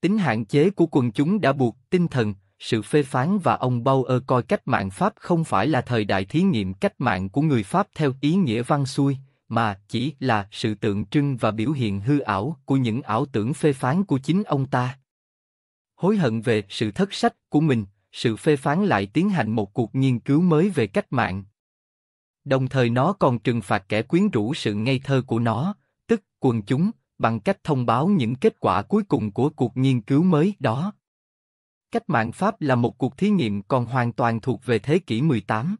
Tính hạn chế của quần chúng đã buộc tinh thần, sự phê phán và ông Bauer coi cách mạng Pháp không phải là thời đại thí nghiệm cách mạng của người Pháp theo ý nghĩa văn xuôi, mà chỉ là sự tượng trưng và biểu hiện hư ảo của những ảo tưởng phê phán của chính ông ta. Hối hận về sự thất sách của mình, sự phê phán lại tiến hành một cuộc nghiên cứu mới về cách mạng. Đồng thời nó còn trừng phạt kẻ quyến rũ sự ngây thơ của nó, tức quần chúng, bằng cách thông báo những kết quả cuối cùng của cuộc nghiên cứu mới đó. Cách mạng Pháp là một cuộc thí nghiệm còn hoàn toàn thuộc về thế kỷ 18.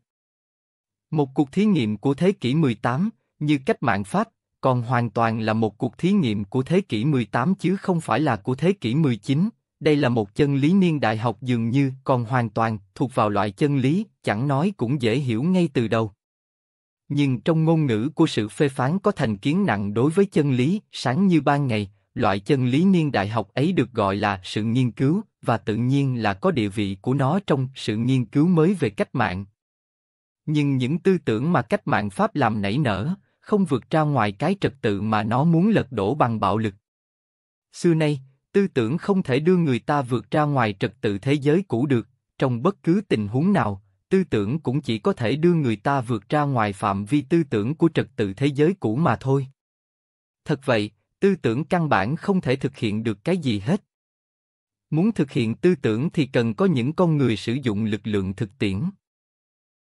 Một cuộc thí nghiệm của thế kỷ 18, như cách mạng Pháp, còn hoàn toàn là một cuộc thí nghiệm của thế kỷ 18 chứ không phải là của thế kỷ 19. Đây là một chân lý niên đại học dường như còn hoàn toàn thuộc vào loại chân lý, chẳng nói cũng dễ hiểu ngay từ đầu nhưng trong ngôn ngữ của sự phê phán có thành kiến nặng đối với chân lý sáng như ban ngày loại chân lý niên đại học ấy được gọi là sự nghiên cứu và tự nhiên là có địa vị của nó trong sự nghiên cứu mới về cách mạng nhưng những tư tưởng mà cách mạng pháp làm nảy nở không vượt ra ngoài cái trật tự mà nó muốn lật đổ bằng bạo lực xưa nay tư tưởng không thể đưa người ta vượt ra ngoài trật tự thế giới cũ được trong bất cứ tình huống nào tư tưởng cũng chỉ có thể đưa người ta vượt ra ngoài phạm vi tư tưởng của trật tự thế giới cũ mà thôi. Thật vậy, tư tưởng căn bản không thể thực hiện được cái gì hết. Muốn thực hiện tư tưởng thì cần có những con người sử dụng lực lượng thực tiễn.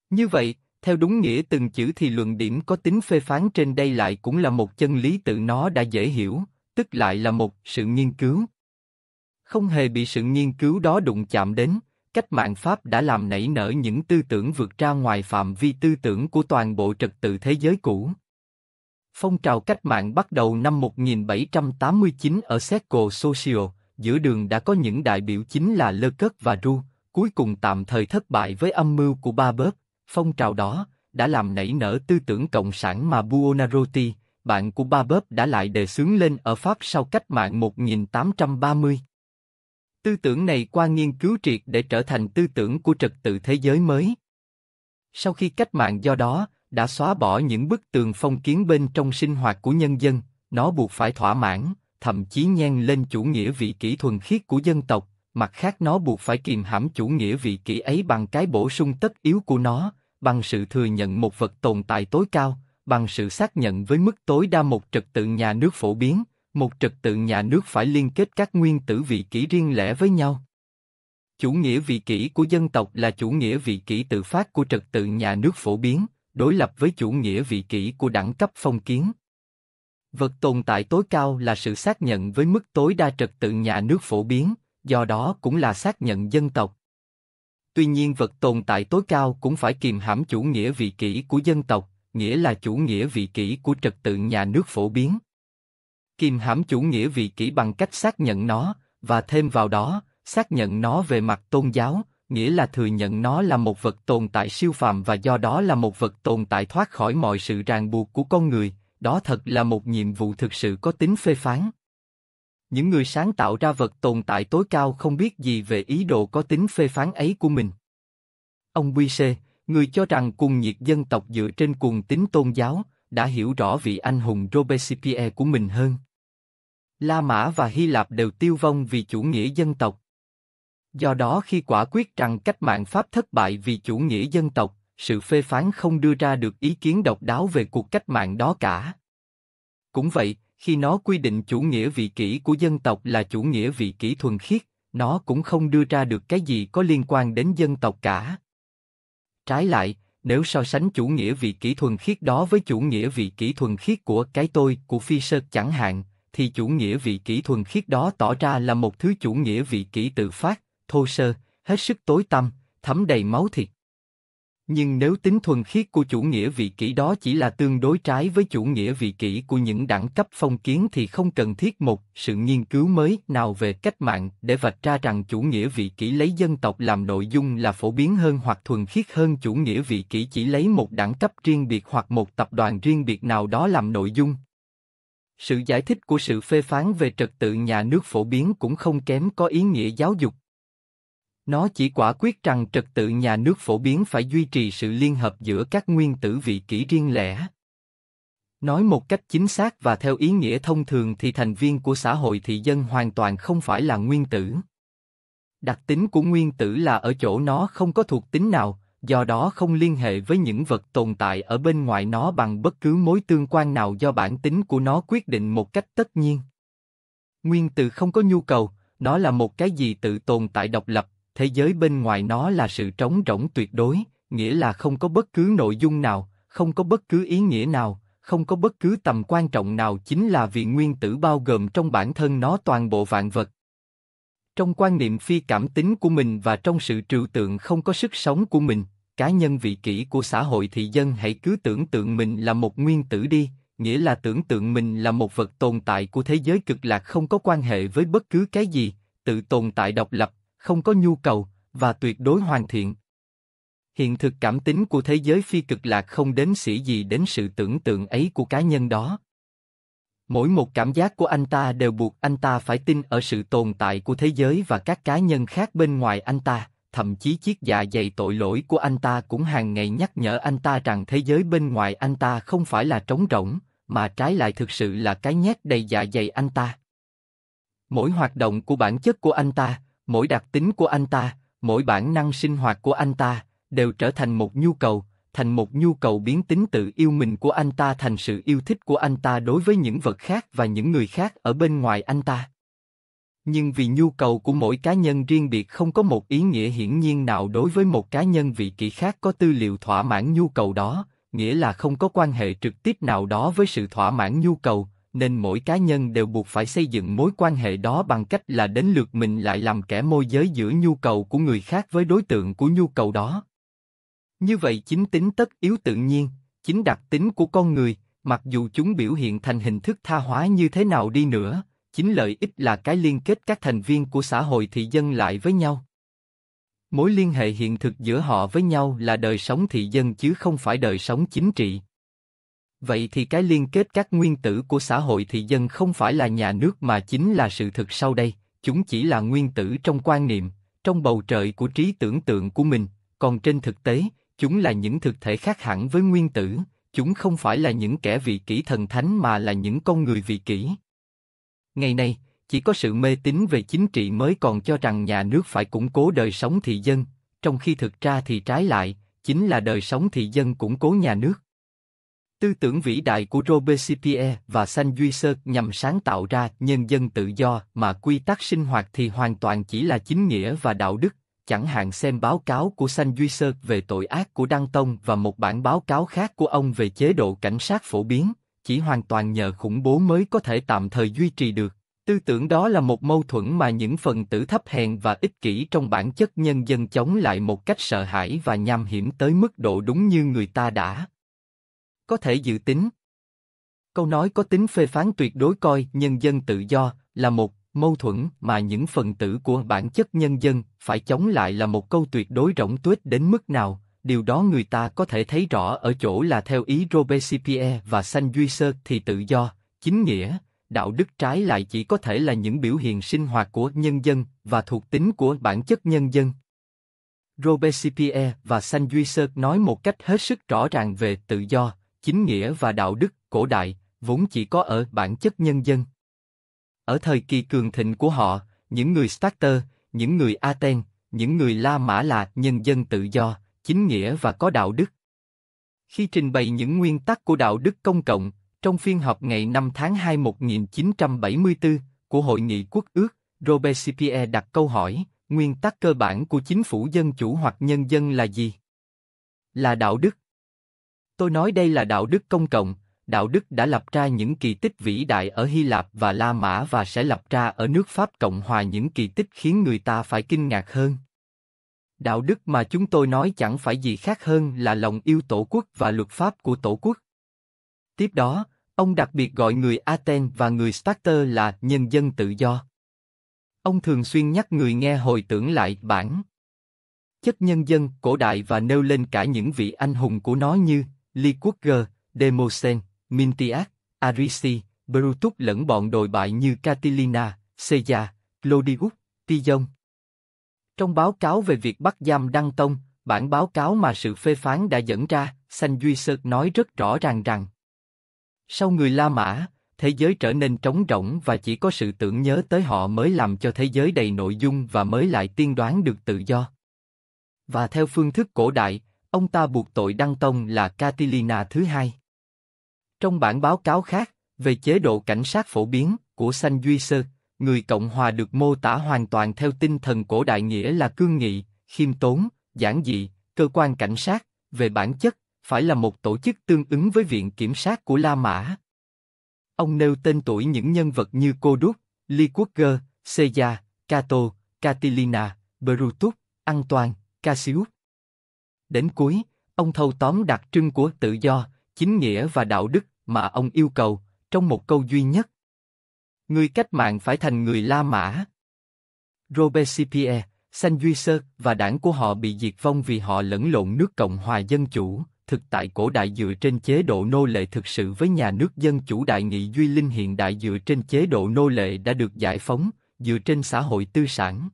Như vậy, theo đúng nghĩa từng chữ thì luận điểm có tính phê phán trên đây lại cũng là một chân lý tự nó đã dễ hiểu, tức lại là một sự nghiên cứu. Không hề bị sự nghiên cứu đó đụng chạm đến, cách mạng Pháp đã làm nảy nở những tư tưởng vượt ra ngoài phạm vi tư tưởng của toàn bộ trật tự thế giới cũ. Phong trào cách mạng bắt đầu năm 1789 ở Seco Socio, giữa đường đã có những đại biểu chính là Lơ Cất và Ru, cuối cùng tạm thời thất bại với âm mưu của ba bớt. Phong trào đó đã làm nảy nở tư tưởng cộng sản mà Buonarroti, bạn của ba Bớp đã lại đề xướng lên ở Pháp sau cách mạng 1830. Tư tưởng này qua nghiên cứu triệt để trở thành tư tưởng của trật tự thế giới mới. Sau khi cách mạng do đó, đã xóa bỏ những bức tường phong kiến bên trong sinh hoạt của nhân dân, nó buộc phải thỏa mãn, thậm chí nhen lên chủ nghĩa vị kỷ thuần khiết của dân tộc, mặt khác nó buộc phải kìm hãm chủ nghĩa vị kỷ ấy bằng cái bổ sung tất yếu của nó, bằng sự thừa nhận một vật tồn tại tối cao, bằng sự xác nhận với mức tối đa một trật tự nhà nước phổ biến, một trật tự nhà nước phải liên kết các nguyên tử vị kỷ riêng lẻ với nhau. Chủ nghĩa vị kỷ của dân tộc là chủ nghĩa vị kỷ tự phát của trật tự nhà nước phổ biến, đối lập với chủ nghĩa vị kỷ của đẳng cấp phong kiến. Vật tồn tại tối cao là sự xác nhận với mức tối đa trật tự nhà nước phổ biến, do đó cũng là xác nhận dân tộc. Tuy nhiên vật tồn tại tối cao cũng phải kiềm hãm chủ nghĩa vị kỷ của dân tộc, nghĩa là chủ nghĩa vị kỷ của trật tự nhà nước phổ biến kiềm hãm chủ nghĩa vị kỷ bằng cách xác nhận nó, và thêm vào đó, xác nhận nó về mặt tôn giáo, nghĩa là thừa nhận nó là một vật tồn tại siêu phàm và do đó là một vật tồn tại thoát khỏi mọi sự ràng buộc của con người, đó thật là một nhiệm vụ thực sự có tính phê phán. Những người sáng tạo ra vật tồn tại tối cao không biết gì về ý đồ có tính phê phán ấy của mình. Ông Quy Sê, người cho rằng cuồng nhiệt dân tộc dựa trên cuồng tính tôn giáo, đã hiểu rõ vị anh hùng Robespierre của mình hơn. La Mã và Hy Lạp đều tiêu vong vì chủ nghĩa dân tộc. Do đó khi quả quyết rằng cách mạng Pháp thất bại vì chủ nghĩa dân tộc, sự phê phán không đưa ra được ý kiến độc đáo về cuộc cách mạng đó cả. Cũng vậy, khi nó quy định chủ nghĩa vị kỷ của dân tộc là chủ nghĩa vị kỷ thuần khiết, nó cũng không đưa ra được cái gì có liên quan đến dân tộc cả. Trái lại, nếu so sánh chủ nghĩa vị kỷ thuần khiết đó với chủ nghĩa vị kỷ thuần khiết của cái tôi, của Fisher chẳng hạn, thì chủ nghĩa vị kỷ thuần khiết đó tỏ ra là một thứ chủ nghĩa vị kỷ tự phát, thô sơ, hết sức tối tăm, thấm đầy máu thịt. Nhưng nếu tính thuần khiết của chủ nghĩa vị kỷ đó chỉ là tương đối trái với chủ nghĩa vị kỷ của những đẳng cấp phong kiến thì không cần thiết một sự nghiên cứu mới nào về cách mạng để vạch ra rằng chủ nghĩa vị kỷ lấy dân tộc làm nội dung là phổ biến hơn hoặc thuần khiết hơn chủ nghĩa vị kỷ chỉ lấy một đẳng cấp riêng biệt hoặc một tập đoàn riêng biệt nào đó làm nội dung. Sự giải thích của sự phê phán về trật tự nhà nước phổ biến cũng không kém có ý nghĩa giáo dục. Nó chỉ quả quyết rằng trật tự nhà nước phổ biến phải duy trì sự liên hợp giữa các nguyên tử vị kỷ riêng lẻ. Nói một cách chính xác và theo ý nghĩa thông thường thì thành viên của xã hội thị dân hoàn toàn không phải là nguyên tử. Đặc tính của nguyên tử là ở chỗ nó không có thuộc tính nào, do đó không liên hệ với những vật tồn tại ở bên ngoài nó bằng bất cứ mối tương quan nào do bản tính của nó quyết định một cách tất nhiên. Nguyên tử không có nhu cầu, nó là một cái gì tự tồn tại độc lập, thế giới bên ngoài nó là sự trống rỗng tuyệt đối, nghĩa là không có bất cứ nội dung nào, không có bất cứ ý nghĩa nào, không có bất cứ tầm quan trọng nào chính là vì nguyên tử bao gồm trong bản thân nó toàn bộ vạn vật. Trong quan niệm phi cảm tính của mình và trong sự trừu tượng không có sức sống của mình, cá nhân vị kỷ của xã hội thị dân hãy cứ tưởng tượng mình là một nguyên tử đi, nghĩa là tưởng tượng mình là một vật tồn tại của thế giới cực lạc không có quan hệ với bất cứ cái gì, tự tồn tại độc lập, không có nhu cầu, và tuyệt đối hoàn thiện. Hiện thực cảm tính của thế giới phi cực lạc không đến sĩ gì đến sự tưởng tượng ấy của cá nhân đó. Mỗi một cảm giác của anh ta đều buộc anh ta phải tin ở sự tồn tại của thế giới và các cá nhân khác bên ngoài anh ta, thậm chí chiếc dạ dày tội lỗi của anh ta cũng hàng ngày nhắc nhở anh ta rằng thế giới bên ngoài anh ta không phải là trống rỗng, mà trái lại thực sự là cái nhét đầy dạ dày anh ta. Mỗi hoạt động của bản chất của anh ta, mỗi đặc tính của anh ta, mỗi bản năng sinh hoạt của anh ta đều trở thành một nhu cầu, thành một nhu cầu biến tính tự yêu mình của anh ta thành sự yêu thích của anh ta đối với những vật khác và những người khác ở bên ngoài anh ta. Nhưng vì nhu cầu của mỗi cá nhân riêng biệt không có một ý nghĩa hiển nhiên nào đối với một cá nhân vị kỷ khác có tư liệu thỏa mãn nhu cầu đó, nghĩa là không có quan hệ trực tiếp nào đó với sự thỏa mãn nhu cầu, nên mỗi cá nhân đều buộc phải xây dựng mối quan hệ đó bằng cách là đến lượt mình lại làm kẻ môi giới giữa nhu cầu của người khác với đối tượng của nhu cầu đó. Như vậy chính tính tất yếu tự nhiên, chính đặc tính của con người, mặc dù chúng biểu hiện thành hình thức tha hóa như thế nào đi nữa, chính lợi ích là cái liên kết các thành viên của xã hội thị dân lại với nhau. Mối liên hệ hiện thực giữa họ với nhau là đời sống thị dân chứ không phải đời sống chính trị. Vậy thì cái liên kết các nguyên tử của xã hội thị dân không phải là nhà nước mà chính là sự thực sau đây, chúng chỉ là nguyên tử trong quan niệm, trong bầu trời của trí tưởng tượng của mình, còn trên thực tế, Chúng là những thực thể khác hẳn với nguyên tử, chúng không phải là những kẻ vị kỷ thần thánh mà là những con người vị kỷ. Ngày nay, chỉ có sự mê tín về chính trị mới còn cho rằng nhà nước phải củng cố đời sống thị dân, trong khi thực ra thì trái lại, chính là đời sống thị dân củng cố nhà nước. Tư tưởng vĩ đại của Robespierre và Saint-Juicer nhằm sáng tạo ra nhân dân tự do mà quy tắc sinh hoạt thì hoàn toàn chỉ là chính nghĩa và đạo đức, chẳng hạn xem báo cáo của Sanh Duy Sơ về tội ác của Đăng Tông và một bản báo cáo khác của ông về chế độ cảnh sát phổ biến, chỉ hoàn toàn nhờ khủng bố mới có thể tạm thời duy trì được. Tư tưởng đó là một mâu thuẫn mà những phần tử thấp hèn và ích kỷ trong bản chất nhân dân chống lại một cách sợ hãi và nham hiểm tới mức độ đúng như người ta đã. Có thể dự tính. Câu nói có tính phê phán tuyệt đối coi nhân dân tự do là một mâu thuẫn mà những phần tử của bản chất nhân dân phải chống lại là một câu tuyệt đối rỗng tuếch đến mức nào, điều đó người ta có thể thấy rõ ở chỗ là theo ý Robespierre và Saint-Juicer thì tự do, chính nghĩa, đạo đức trái lại chỉ có thể là những biểu hiện sinh hoạt của nhân dân và thuộc tính của bản chất nhân dân. Robespierre và Saint-Juicer nói một cách hết sức rõ ràng về tự do, chính nghĩa và đạo đức cổ đại, vốn chỉ có ở bản chất nhân dân. Ở thời kỳ cường thịnh của họ, những người Starter, những người Athens, những người La Mã là nhân dân tự do, chính nghĩa và có đạo đức. Khi trình bày những nguyên tắc của đạo đức công cộng, trong phiên họp ngày 5 tháng 2 1974 của Hội nghị Quốc ước, Robespierre đặt câu hỏi, nguyên tắc cơ bản của chính phủ dân chủ hoặc nhân dân là gì? Là đạo đức. Tôi nói đây là đạo đức công cộng, đạo đức đã lập ra những kỳ tích vĩ đại ở Hy Lạp và La Mã và sẽ lập ra ở nước Pháp Cộng hòa những kỳ tích khiến người ta phải kinh ngạc hơn. Đạo đức mà chúng tôi nói chẳng phải gì khác hơn là lòng yêu tổ quốc và luật pháp của tổ quốc. Tiếp đó, ông đặc biệt gọi người Athens và người Sparta là nhân dân tự do. Ông thường xuyên nhắc người nghe hồi tưởng lại bản chất nhân dân cổ đại và nêu lên cả những vị anh hùng của nó như Lee Quốc Demosthenes, mintiac, Arisi, Brutus lẫn bọn đồi bại như Catilina, Seja, Clodius, Pion. Trong báo cáo về việc bắt giam Đăng Tông, bản báo cáo mà sự phê phán đã dẫn ra, Sanh Duy Sơ nói rất rõ ràng rằng sau người La Mã, thế giới trở nên trống rỗng và chỉ có sự tưởng nhớ tới họ mới làm cho thế giới đầy nội dung và mới lại tiên đoán được tự do. Và theo phương thức cổ đại, ông ta buộc tội Đăng Tông là Catilina thứ hai. Trong bản báo cáo khác, về chế độ cảnh sát phổ biến của San Duy Sơ, người Cộng Hòa được mô tả hoàn toàn theo tinh thần cổ đại nghĩa là cương nghị, khiêm tốn, giản dị, cơ quan cảnh sát, về bản chất, phải là một tổ chức tương ứng với Viện Kiểm sát của La Mã. Ông nêu tên tuổi những nhân vật như Cô Đúc, Lee Quốc Seja, Cato, Catilina, Brutus, Antoine, Cassius. Đến cuối, ông thâu tóm đặc trưng của tự do, chính nghĩa và đạo đức mà ông yêu cầu trong một câu duy nhất. Người cách mạng phải thành người La Mã. Robespierre, Sanjuicer và đảng của họ bị diệt vong vì họ lẫn lộn nước Cộng hòa Dân Chủ, thực tại cổ đại dựa trên chế độ nô lệ thực sự với nhà nước dân chủ đại nghị duy linh hiện đại dựa trên chế độ nô lệ đã được giải phóng, dựa trên xã hội tư sản.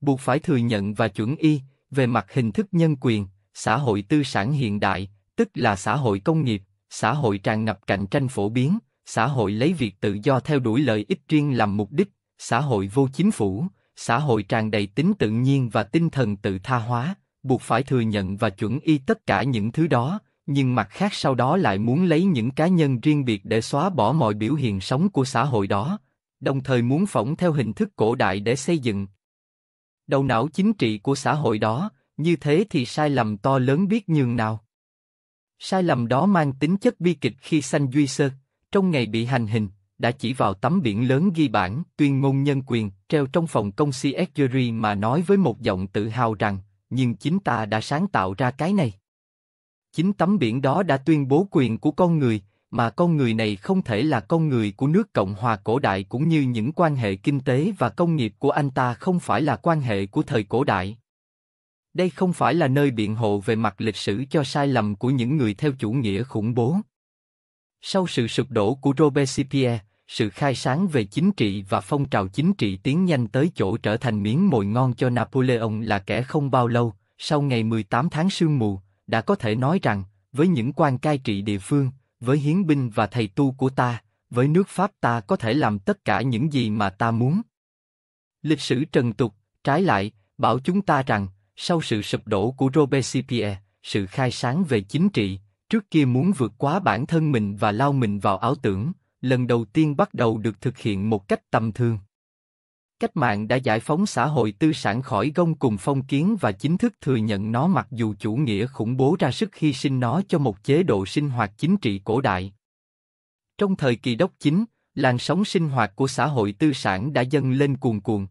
Buộc phải thừa nhận và chuẩn y, về mặt hình thức nhân quyền, xã hội tư sản hiện đại, tức là xã hội công nghiệp, xã hội tràn ngập cạnh tranh phổ biến, xã hội lấy việc tự do theo đuổi lợi ích riêng làm mục đích, xã hội vô chính phủ, xã hội tràn đầy tính tự nhiên và tinh thần tự tha hóa, buộc phải thừa nhận và chuẩn y tất cả những thứ đó, nhưng mặt khác sau đó lại muốn lấy những cá nhân riêng biệt để xóa bỏ mọi biểu hiện sống của xã hội đó, đồng thời muốn phỏng theo hình thức cổ đại để xây dựng đầu não chính trị của xã hội đó, như thế thì sai lầm to lớn biết nhường nào. Sai lầm đó mang tính chất bi kịch khi Sanh Duy Sơ, trong ngày bị hành hình, đã chỉ vào tấm biển lớn ghi bản tuyên ngôn nhân quyền treo trong phòng công CSGRI mà nói với một giọng tự hào rằng, nhưng chính ta đã sáng tạo ra cái này. Chính tấm biển đó đã tuyên bố quyền của con người, mà con người này không thể là con người của nước Cộng hòa cổ đại cũng như những quan hệ kinh tế và công nghiệp của anh ta không phải là quan hệ của thời cổ đại, đây không phải là nơi biện hộ về mặt lịch sử cho sai lầm của những người theo chủ nghĩa khủng bố. Sau sự sụp đổ của Robespierre, sự khai sáng về chính trị và phong trào chính trị tiến nhanh tới chỗ trở thành miếng mồi ngon cho Napoleon là kẻ không bao lâu, sau ngày 18 tháng sương mù, đã có thể nói rằng, với những quan cai trị địa phương, với hiến binh và thầy tu của ta, với nước Pháp ta có thể làm tất cả những gì mà ta muốn. Lịch sử trần tục, trái lại, bảo chúng ta rằng, sau sự sụp đổ của Robespierre, sự khai sáng về chính trị, trước kia muốn vượt quá bản thân mình và lao mình vào ảo tưởng, lần đầu tiên bắt đầu được thực hiện một cách tầm thường. Cách mạng đã giải phóng xã hội tư sản khỏi gông cùng phong kiến và chính thức thừa nhận nó mặc dù chủ nghĩa khủng bố ra sức hy sinh nó cho một chế độ sinh hoạt chính trị cổ đại. Trong thời kỳ đốc chính, làn sóng sinh hoạt của xã hội tư sản đã dâng lên cuồn cuộn.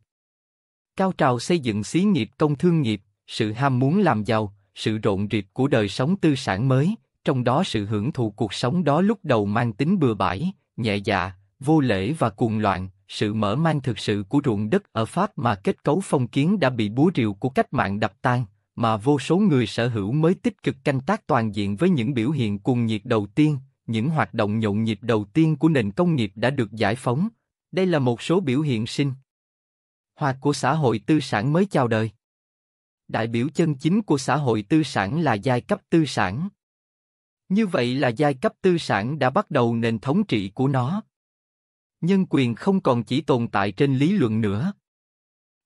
Cao trào xây dựng xí nghiệp công thương nghiệp, sự ham muốn làm giàu, sự rộn rịp của đời sống tư sản mới, trong đó sự hưởng thụ cuộc sống đó lúc đầu mang tính bừa bãi, nhẹ dạ, vô lễ và cuồng loạn, sự mở mang thực sự của ruộng đất ở Pháp mà kết cấu phong kiến đã bị búa rìu của cách mạng đập tan, mà vô số người sở hữu mới tích cực canh tác toàn diện với những biểu hiện cuồng nhiệt đầu tiên, những hoạt động nhộn nhịp đầu tiên của nền công nghiệp đã được giải phóng. Đây là một số biểu hiện sinh hoạt của xã hội tư sản mới chào đời đại biểu chân chính của xã hội tư sản là giai cấp tư sản. Như vậy là giai cấp tư sản đã bắt đầu nền thống trị của nó. Nhân quyền không còn chỉ tồn tại trên lý luận nữa.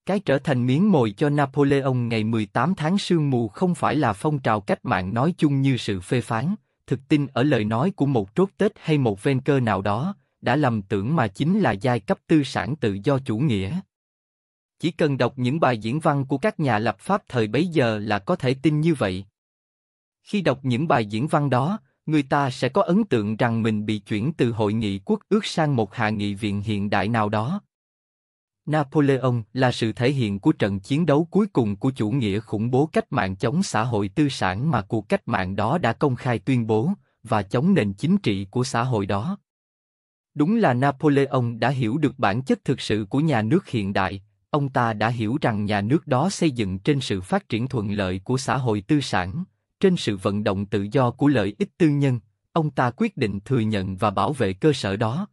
Cái trở thành miếng mồi cho Napoleon ngày 18 tháng sương mù không phải là phong trào cách mạng nói chung như sự phê phán, thực tin ở lời nói của một rốt tết hay một ven cơ nào đó, đã lầm tưởng mà chính là giai cấp tư sản tự do chủ nghĩa chỉ cần đọc những bài diễn văn của các nhà lập pháp thời bấy giờ là có thể tin như vậy. Khi đọc những bài diễn văn đó, người ta sẽ có ấn tượng rằng mình bị chuyển từ hội nghị quốc ước sang một hạ nghị viện hiện đại nào đó. Napoleon là sự thể hiện của trận chiến đấu cuối cùng của chủ nghĩa khủng bố cách mạng chống xã hội tư sản mà cuộc cách mạng đó đã công khai tuyên bố và chống nền chính trị của xã hội đó. Đúng là Napoleon đã hiểu được bản chất thực sự của nhà nước hiện đại ông ta đã hiểu rằng nhà nước đó xây dựng trên sự phát triển thuận lợi của xã hội tư sản, trên sự vận động tự do của lợi ích tư nhân, ông ta quyết định thừa nhận và bảo vệ cơ sở đó.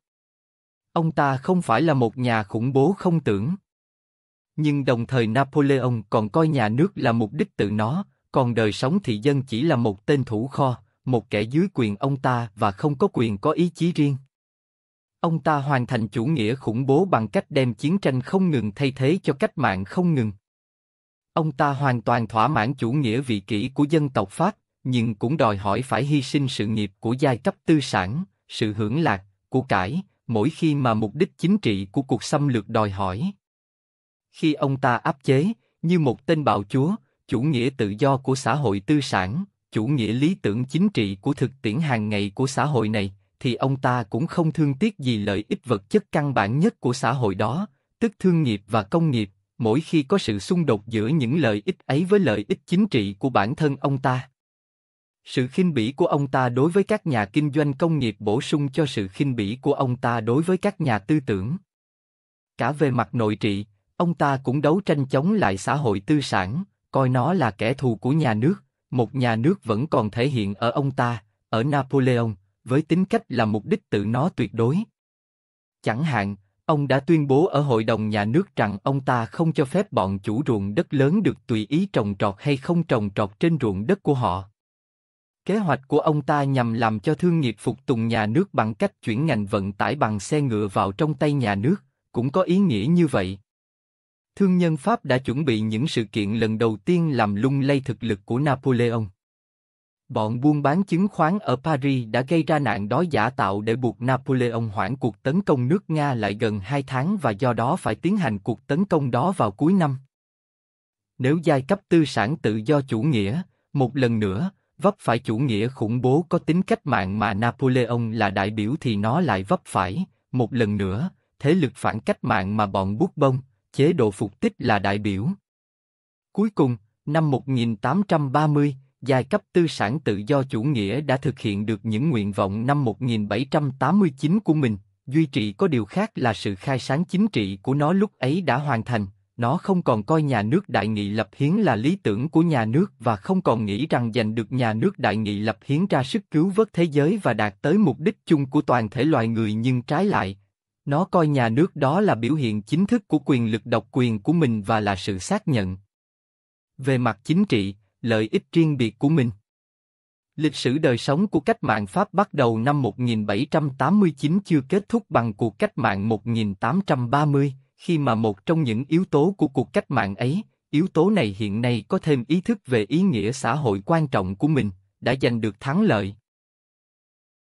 Ông ta không phải là một nhà khủng bố không tưởng. Nhưng đồng thời Napoleon còn coi nhà nước là mục đích tự nó, còn đời sống thị dân chỉ là một tên thủ kho, một kẻ dưới quyền ông ta và không có quyền có ý chí riêng ông ta hoàn thành chủ nghĩa khủng bố bằng cách đem chiến tranh không ngừng thay thế cho cách mạng không ngừng. Ông ta hoàn toàn thỏa mãn chủ nghĩa vị kỷ của dân tộc Pháp, nhưng cũng đòi hỏi phải hy sinh sự nghiệp của giai cấp tư sản, sự hưởng lạc, của cải, mỗi khi mà mục đích chính trị của cuộc xâm lược đòi hỏi. Khi ông ta áp chế, như một tên bạo chúa, chủ nghĩa tự do của xã hội tư sản, chủ nghĩa lý tưởng chính trị của thực tiễn hàng ngày của xã hội này, thì ông ta cũng không thương tiếc gì lợi ích vật chất căn bản nhất của xã hội đó, tức thương nghiệp và công nghiệp, mỗi khi có sự xung đột giữa những lợi ích ấy với lợi ích chính trị của bản thân ông ta. Sự khinh bỉ của ông ta đối với các nhà kinh doanh công nghiệp bổ sung cho sự khinh bỉ của ông ta đối với các nhà tư tưởng. Cả về mặt nội trị, ông ta cũng đấu tranh chống lại xã hội tư sản, coi nó là kẻ thù của nhà nước, một nhà nước vẫn còn thể hiện ở ông ta, ở Napoleon, với tính cách là mục đích tự nó tuyệt đối. Chẳng hạn, ông đã tuyên bố ở hội đồng nhà nước rằng ông ta không cho phép bọn chủ ruộng đất lớn được tùy ý trồng trọt hay không trồng trọt trên ruộng đất của họ. Kế hoạch của ông ta nhằm làm cho thương nghiệp phục tùng nhà nước bằng cách chuyển ngành vận tải bằng xe ngựa vào trong tay nhà nước, cũng có ý nghĩa như vậy. Thương nhân Pháp đã chuẩn bị những sự kiện lần đầu tiên làm lung lay thực lực của Napoleon bọn buôn bán chứng khoán ở Paris đã gây ra nạn đói giả tạo để buộc Napoleon hoãn cuộc tấn công nước Nga lại gần 2 tháng và do đó phải tiến hành cuộc tấn công đó vào cuối năm. Nếu giai cấp tư sản tự do chủ nghĩa, một lần nữa, vấp phải chủ nghĩa khủng bố có tính cách mạng mà Napoleon là đại biểu thì nó lại vấp phải, một lần nữa, thế lực phản cách mạng mà bọn bút bông, chế độ phục tích là đại biểu. Cuối cùng, năm 1830, giai cấp tư sản tự do chủ nghĩa đã thực hiện được những nguyện vọng năm 1789 của mình, duy trì có điều khác là sự khai sáng chính trị của nó lúc ấy đã hoàn thành, nó không còn coi nhà nước đại nghị lập hiến là lý tưởng của nhà nước và không còn nghĩ rằng giành được nhà nước đại nghị lập hiến ra sức cứu vớt thế giới và đạt tới mục đích chung của toàn thể loài người nhưng trái lại, nó coi nhà nước đó là biểu hiện chính thức của quyền lực độc quyền của mình và là sự xác nhận. Về mặt chính trị, lợi ích riêng biệt của mình. Lịch sử đời sống của cách mạng Pháp bắt đầu năm 1789 chưa kết thúc bằng cuộc cách mạng 1830, khi mà một trong những yếu tố của cuộc cách mạng ấy, yếu tố này hiện nay có thêm ý thức về ý nghĩa xã hội quan trọng của mình, đã giành được thắng lợi.